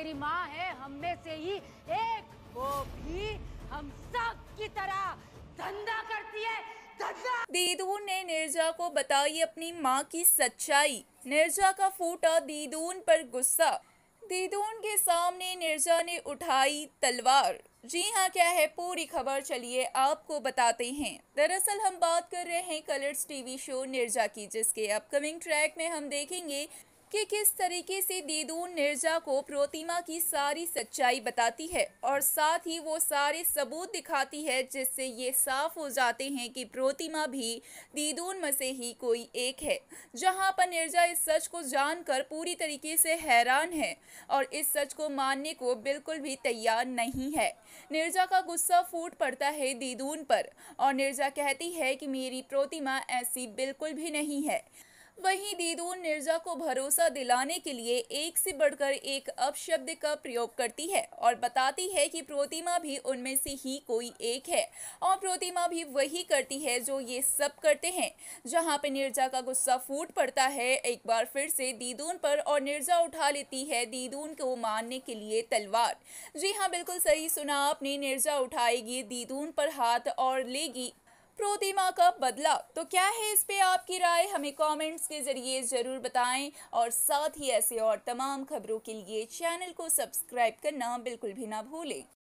तेरी माँ है हम में से ही एक वो भी हम सब की तरह धंधा करती है दीदून ने निर्जा को बताई अपनी माँ की सच्चाई निर्जा का फूटा दीदून पर गुस्सा दीदून के सामने निर्जा ने उठाई तलवार जी हाँ क्या है पूरी खबर चलिए आपको बताते हैं दरअसल हम बात कर रहे हैं कलर्स टीवी शो निर्जा की जिसके अपकमिंग ट्रैक में हम देखेंगे कि किस तरीके से दीदून निर्जा को प्रोतिमा की सारी सच्चाई बताती है और साथ ही वो सारे सबूत दिखाती है जिससे ये साफ हो जाते हैं कि प्रोतिमा भी दीदून में से ही कोई एक है जहां पर निर्जा इस सच को जानकर पूरी तरीके से हैरान है और इस सच को मानने को बिल्कुल भी तैयार नहीं है निर्जा का गुस्सा फूट पड़ता है दीदून पर और निर्जा कहती है कि मेरी प्रोतिमा ऐसी बिल्कुल भी नहीं है वहीं दीदून मिर्जा को भरोसा दिलाने के लिए एक से बढ़कर एक अपशब्द का प्रयोग करती है और बताती है कि प्रोतिमा भी उनमें से ही कोई एक है और प्रोतिमा भी वही करती है जो ये सब करते हैं जहां पे निर्जा का गुस्सा फूट पड़ता है एक बार फिर से दीदून पर और निर्जा उठा लेती है दीदून को मारने के लिए तलवार जी हाँ बिल्कुल सही सुना आपने निर्जा उठाएगी दीदून पर हाथ और लेगी प्रोदीमा का बदलाव तो क्या है इस पे आपकी राय हमें कमेंट्स के जरिए ज़रूर बताएं और साथ ही ऐसे और तमाम खबरों के लिए चैनल को सब्सक्राइब करना बिल्कुल भी ना भूलें